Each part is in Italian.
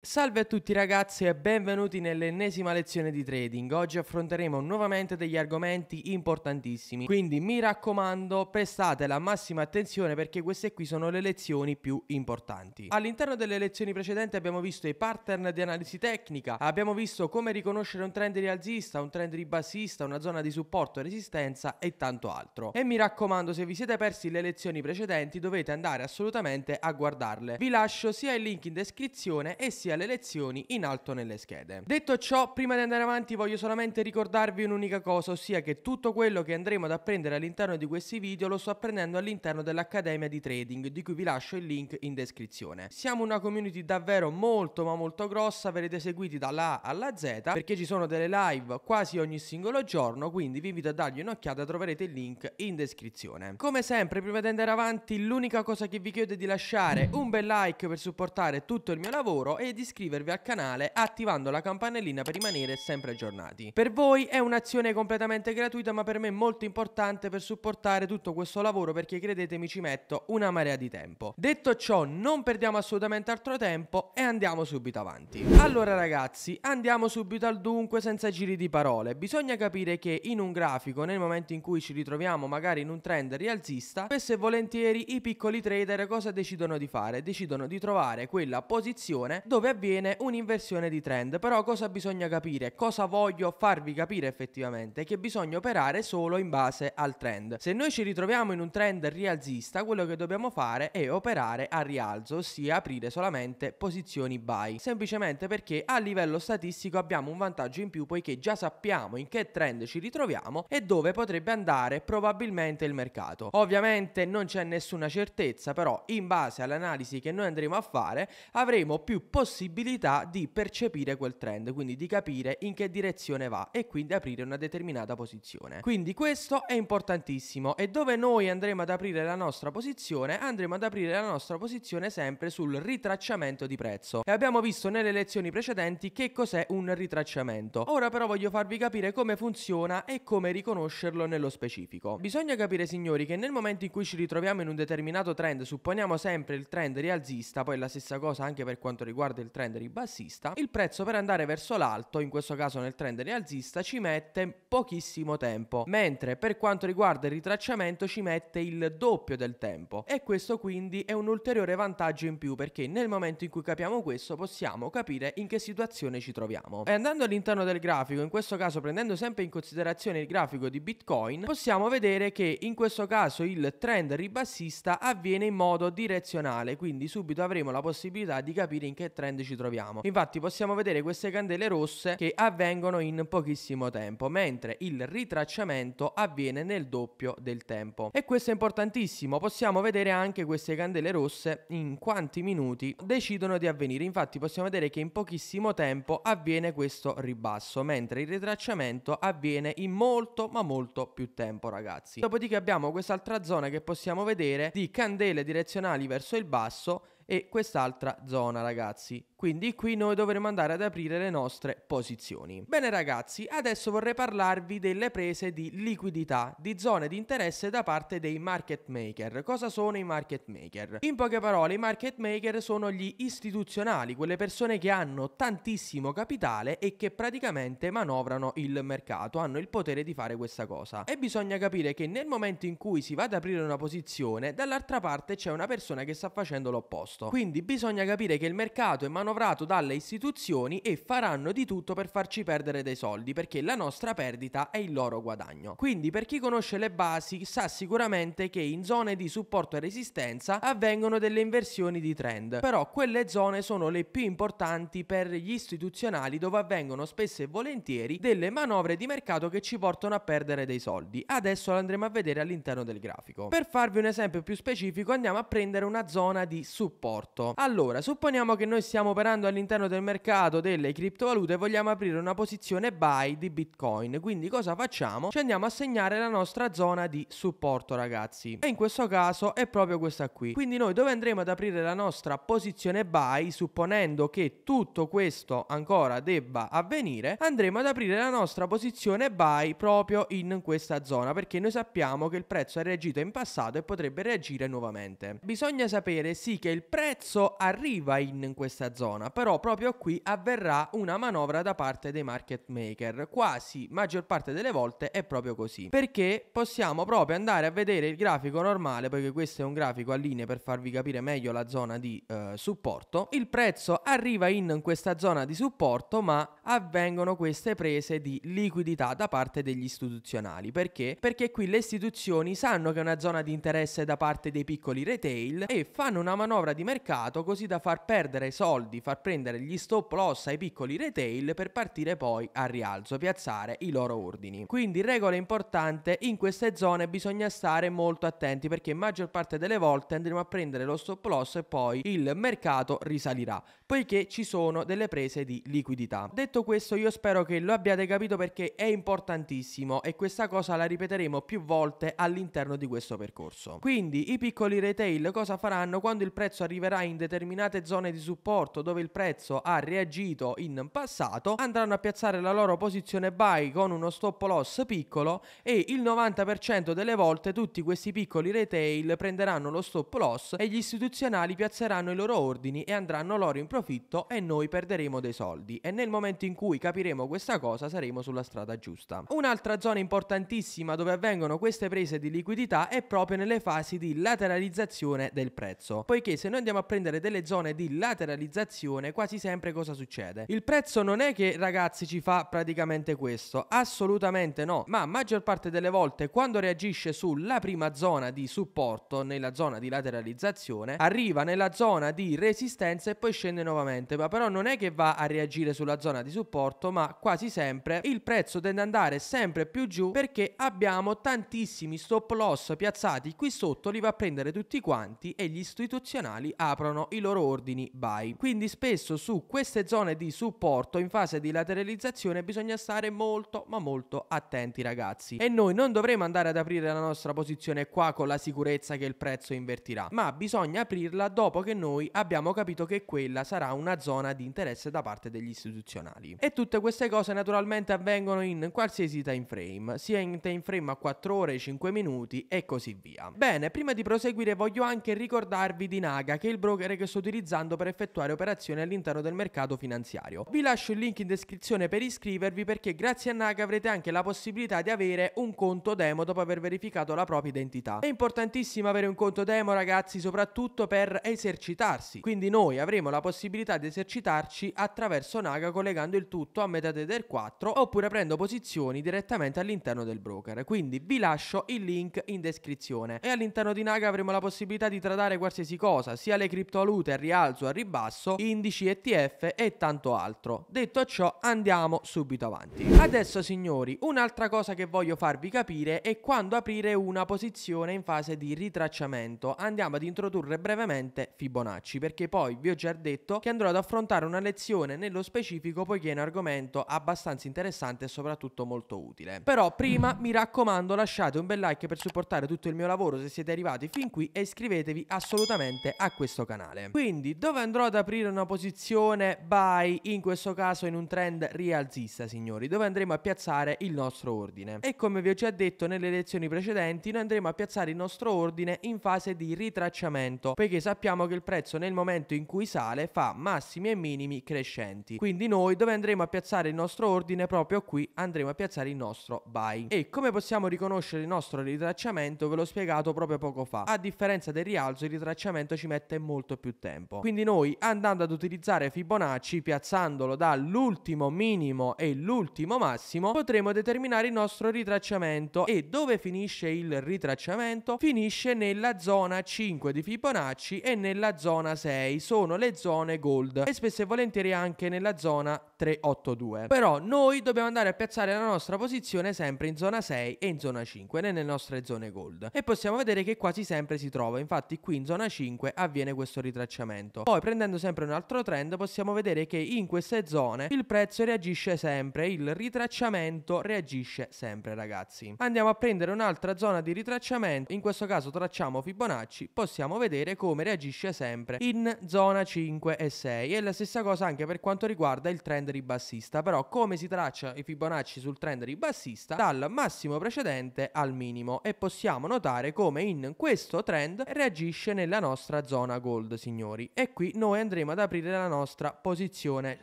Salve a tutti ragazzi e benvenuti nell'ennesima lezione di trading. Oggi affronteremo nuovamente degli argomenti importantissimi, quindi mi raccomando prestate la massima attenzione perché queste qui sono le lezioni più importanti. All'interno delle lezioni precedenti abbiamo visto i pattern di analisi tecnica, abbiamo visto come riconoscere un trend rialzista, un trend ribassista, una zona di supporto e resistenza e tanto altro. E mi raccomando se vi siete persi le lezioni precedenti dovete andare assolutamente a guardarle. Vi lascio sia il link in descrizione e sia sia le elezioni in alto nelle schede. Detto ciò, prima di andare avanti voglio solamente ricordarvi un'unica cosa, ossia che tutto quello che andremo ad apprendere all'interno di questi video lo sto apprendendo all'interno dell'Accademia di Trading, di cui vi lascio il link in descrizione. Siamo una community davvero molto ma molto grossa, verrete seguiti dalla A alla Z, perché ci sono delle live quasi ogni singolo giorno, quindi vi invito a dargli un'occhiata, troverete il link in descrizione. Come sempre, prima di andare avanti, l'unica cosa che vi chiedo è di lasciare un bel like per supportare tutto il mio lavoro e di di iscrivervi al canale attivando la campanellina per rimanere sempre aggiornati. Per voi è un'azione completamente gratuita ma per me molto importante per supportare tutto questo lavoro perché credetemi ci metto una marea di tempo. Detto ciò non perdiamo assolutamente altro tempo e andiamo subito avanti. Allora ragazzi andiamo subito al dunque senza giri di parole. Bisogna capire che in un grafico nel momento in cui ci ritroviamo magari in un trend rialzista spesso e volentieri i piccoli trader cosa decidono di fare? Decidono di trovare quella posizione dove che avviene un'inversione di trend, però cosa bisogna capire? Cosa voglio farvi capire effettivamente? Che bisogna operare solo in base al trend. Se noi ci ritroviamo in un trend rialzista, quello che dobbiamo fare è operare a rialzo, ossia aprire solamente posizioni buy, semplicemente perché a livello statistico abbiamo un vantaggio in più poiché già sappiamo in che trend ci ritroviamo e dove potrebbe andare probabilmente il mercato. Ovviamente non c'è nessuna certezza, però in base all'analisi che noi andremo a fare avremo più possibilità possibilità di percepire quel trend, quindi di capire in che direzione va e quindi aprire una determinata posizione. Quindi questo è importantissimo e dove noi andremo ad aprire la nostra posizione, andremo ad aprire la nostra posizione sempre sul ritracciamento di prezzo. E abbiamo visto nelle lezioni precedenti che cos'è un ritracciamento. Ora però voglio farvi capire come funziona e come riconoscerlo nello specifico. Bisogna capire signori che nel momento in cui ci ritroviamo in un determinato trend, supponiamo sempre il trend rialzista, poi la stessa cosa anche per quanto riguarda il nel trend ribassista, il prezzo per andare verso l'alto, in questo caso nel trend rialzista, ci mette pochissimo tempo, mentre per quanto riguarda il ritracciamento ci mette il doppio del tempo. E questo quindi è un ulteriore vantaggio in più perché nel momento in cui capiamo questo possiamo capire in che situazione ci troviamo. E andando all'interno del grafico, in questo caso prendendo sempre in considerazione il grafico di Bitcoin, possiamo vedere che in questo caso il trend ribassista avviene in modo direzionale, quindi subito avremo la possibilità di capire in che trend weekend ci troviamo. Infatti possiamo vedere queste candele rosse che avvengono in pochissimo tempo, mentre il ritracciamento avviene nel doppio del tempo. E questo è importantissimo, possiamo vedere anche queste candele rosse in quanti minuti decidono di avvenire. Infatti possiamo vedere che in pochissimo tempo avviene questo ribasso, mentre il ritracciamento avviene in molto ma molto più tempo ragazzi. Dopodiché abbiamo quest'altra zona che possiamo vedere di candele direzionali verso il basso e quest'altra zona ragazzi. Quindi qui noi dovremo andare ad aprire le nostre posizioni. Bene ragazzi, adesso vorrei parlarvi delle prese di liquidità, di zone di interesse da parte dei market maker. Cosa sono i market maker? In poche parole, i market maker sono gli istituzionali, quelle persone che hanno tantissimo capitale e che praticamente manovrano il mercato, hanno il potere di fare questa cosa. E bisogna capire che nel momento in cui si va ad aprire una posizione, dall'altra parte c'è una persona che sta facendo l'opposto costo. Quindi bisogna capire che il mercato è manovrato dalle istituzioni e faranno di tutto per farci perdere dei soldi perché la nostra perdita è il loro guadagno. Quindi per chi conosce le basi sa sicuramente che in zone di supporto e resistenza avvengono delle inversioni di trend, però quelle zone sono le più importanti per gli istituzionali dove avvengono spesso e volentieri delle manovre di mercato che ci portano a perdere dei soldi. Adesso lo andremo a vedere all'interno del grafico. Per farvi un esempio più specifico andiamo a prendere una zona di supporto rapporto. Allora, supponiamo che noi stiamo operando all'interno del mercato delle criptovalute e vogliamo aprire una posizione buy di Bitcoin. Quindi cosa facciamo? Ci andiamo a segnare la nostra zona di supporto, ragazzi. E in questo caso è proprio questa qui. Quindi noi dove andremo ad aprire la nostra posizione buy, supponendo che tutto questo ancora debba avvenire, andremo ad aprire la nostra posizione buy proprio in questa zona, perché noi sappiamo che il prezzo ha reagito in passato e potrebbe reagire nuovamente. Bisogna sapere sì che il prezzo prezzo arriva in questa zona, però proprio qui avverrà una manovra da parte dei market maker. Quasi maggior parte delle volte è proprio così, perché possiamo proprio andare a vedere il grafico normale, perché questo è un grafico a linee per farvi capire meglio la zona di eh, supporto. Il prezzo arriva in questa zona di supporto, ma avvengono queste prese di liquidità da parte degli istituzionali. Perché? Perché qui le istituzioni sanno che è una zona di interesse da parte dei piccoli retail e fanno una manovra di mercato così da far perdere soldi, far prendere gli stop loss ai piccoli retail per partire poi al rialzo, piazzare i loro ordini. Quindi regola importante, in queste zone bisogna stare molto attenti perché maggior parte delle volte andremo a prendere lo stop loss e poi il mercato risalirà, poiché ci sono delle prese di liquidità. Detto questo io spero che lo abbiate capito perché è importantissimo e questa cosa la ripeteremo più volte all'interno di questo percorso. Quindi i piccoli retail cosa faranno quando il prezzo arriva arriverà in determinate zone di supporto dove il prezzo ha reagito in passato, andranno a piazzare la loro posizione buy con uno stop loss piccolo e il 90% delle volte tutti questi piccoli retail prenderanno lo stop loss e gli istituzionali piazzeranno i loro ordini e andranno loro in profitto e noi perderemo dei soldi e nel momento in cui capiremo questa cosa saremo sulla strada giusta. Un'altra zona importantissima dove avvengono queste prese di liquidità è proprio nelle fasi di lateralizzazione del prezzo, poiché se noi noi andiamo a prendere delle zone di lateralizzazione, quasi sempre cosa succede? Il prezzo non è che ragazzi ci fa praticamente questo, assolutamente no, ma maggior parte delle volte quando reagisce sulla prima zona di supporto, nella zona di lateralizzazione, arriva nella zona di resistenza e poi scende nuovamente, ma però non è che va a reagire sulla zona di supporto, ma quasi sempre il prezzo tende ad andare sempre più giù perché abbiamo tantissimi stop loss piazzati qui sotto, li va a prendere tutti quanti e gli istituzionali nazionali aprono i loro ordini buy. Quindi spesso su queste zone di supporto in fase di lateralizzazione bisogna stare molto ma molto attenti ragazzi. E noi non dovremo andare ad aprire la nostra posizione qua con la sicurezza che il prezzo invertirà, ma bisogna aprirla dopo che noi abbiamo capito che quella sarà una zona di interesse da parte degli istituzionali. E tutte queste cose naturalmente avvengono in qualsiasi time frame, sia in time frame a 4 ore, 5 minuti e così via. Bene, prima di proseguire voglio anche ricordarvi di Naga che è il broker che sto utilizzando per effettuare operazioni all'interno del mercato finanziario. Vi lascio il link in descrizione per iscrivervi perché grazie a Naga avrete anche la possibilità di avere un conto demo dopo aver verificato la propria identità. È importantissimo avere un conto demo ragazzi soprattutto per esercitarsi, quindi noi avremo la possibilità di esercitarci attraverso Naga collegando il tutto a MetaTrader 4 oppure prendo posizioni direttamente all'interno del broker, quindi vi lascio il link in descrizione e all'interno di Naga avremo la possibilità di tradare qualsiasi cosa, sia sia le criptovalute al rialzo al ribasso, indici ETF e tanto altro. Detto ciò andiamo subito avanti. Adesso signori un'altra cosa che voglio farvi capire è quando aprire una posizione in fase di ritracciamento. Andiamo ad introdurre brevemente Fibonacci perché poi vi ho già detto che andrò ad affrontare una lezione nello specifico poiché è un argomento abbastanza interessante e soprattutto molto utile. Però prima mi raccomando lasciate un bel like per supportare tutto il mio lavoro se siete arrivati fin qui e iscrivetevi assolutamente a questo canale. Quindi dove andrò ad aprire una posizione buy, in questo caso in un trend rialzista signori, dove andremo a piazzare il nostro ordine. E come vi ho già detto nelle lezioni precedenti, noi andremo a piazzare il nostro ordine in fase di ritracciamento, perché sappiamo che il prezzo nel momento in cui sale fa massimi e minimi crescenti. Quindi noi dove andremo a piazzare il nostro ordine, proprio qui andremo a piazzare il nostro buy. E come possiamo riconoscere il nostro ritracciamento ve l'ho spiegato proprio poco fa. A differenza del rialzo il ritracciamento ci mette mette molto più tempo. Quindi noi andando ad utilizzare Fibonacci, piazzandolo dall'ultimo minimo e l'ultimo massimo, potremo determinare il nostro ritracciamento e dove finisce il ritracciamento? Finisce nella zona 5 di Fibonacci e nella zona 6, sono le zone gold e spesso e volentieri anche nella zona 382. Però noi dobbiamo andare a piazzare la nostra posizione sempre in zona 6 e in zona 5, nelle nostre zone gold. E possiamo vedere che quasi sempre si trova, infatti qui in zona 5 avviene avviene questo ritracciamento. Poi prendendo sempre un altro trend possiamo vedere che in queste zone il prezzo reagisce sempre, il ritracciamento reagisce sempre ragazzi. Andiamo a prendere un'altra zona di ritracciamento, in questo caso tracciamo Fibonacci, possiamo vedere come reagisce sempre in zona 5 e 6 e la stessa cosa anche per quanto riguarda il trend ribassista, però come si traccia i Fibonacci sul trend ribassista? Dal massimo precedente al minimo e possiamo notare come in questo trend reagisce nella nostra zona zona gold, signori. E qui noi andremo ad aprire la nostra posizione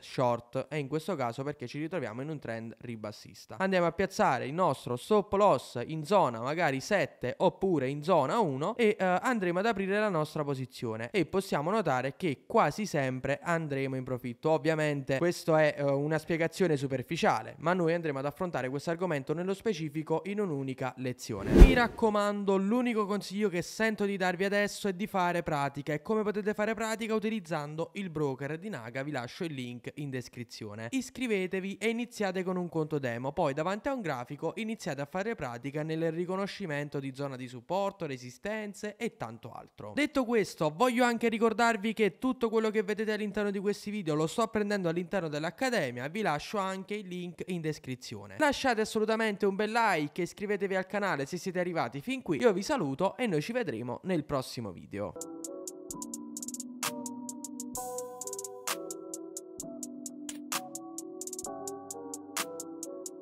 short. E in questo caso perché ci ritroviamo in un trend ribassista. Andiamo a piazzare il nostro stop loss in zona magari 7 oppure in zona 1 e eh, andremo ad aprire la nostra posizione. E possiamo notare che quasi sempre andremo in profitto. Ovviamente questa è eh, una spiegazione superficiale, ma noi andremo ad affrontare questo argomento nello specifico in un'unica lezione. Mi raccomando, l'unico consiglio che sento di darvi adesso è di fare pratica pratica e come potete fare pratica utilizzando il broker di Naga, vi lascio il link in descrizione. Iscrivetevi e iniziate con un conto demo, poi davanti a un grafico iniziate a fare pratica nel riconoscimento di zona di supporto, resistenze e tanto altro. Detto questo, voglio anche ricordarvi che tutto quello che vedete all'interno di questi video lo sto apprendendo all'interno dell'accademia, vi lascio anche il link in descrizione. Lasciate assolutamente un bel like e iscrivetevi al canale se siete arrivati fin qui. Io vi saluto e noi ci vedremo nel prossimo video.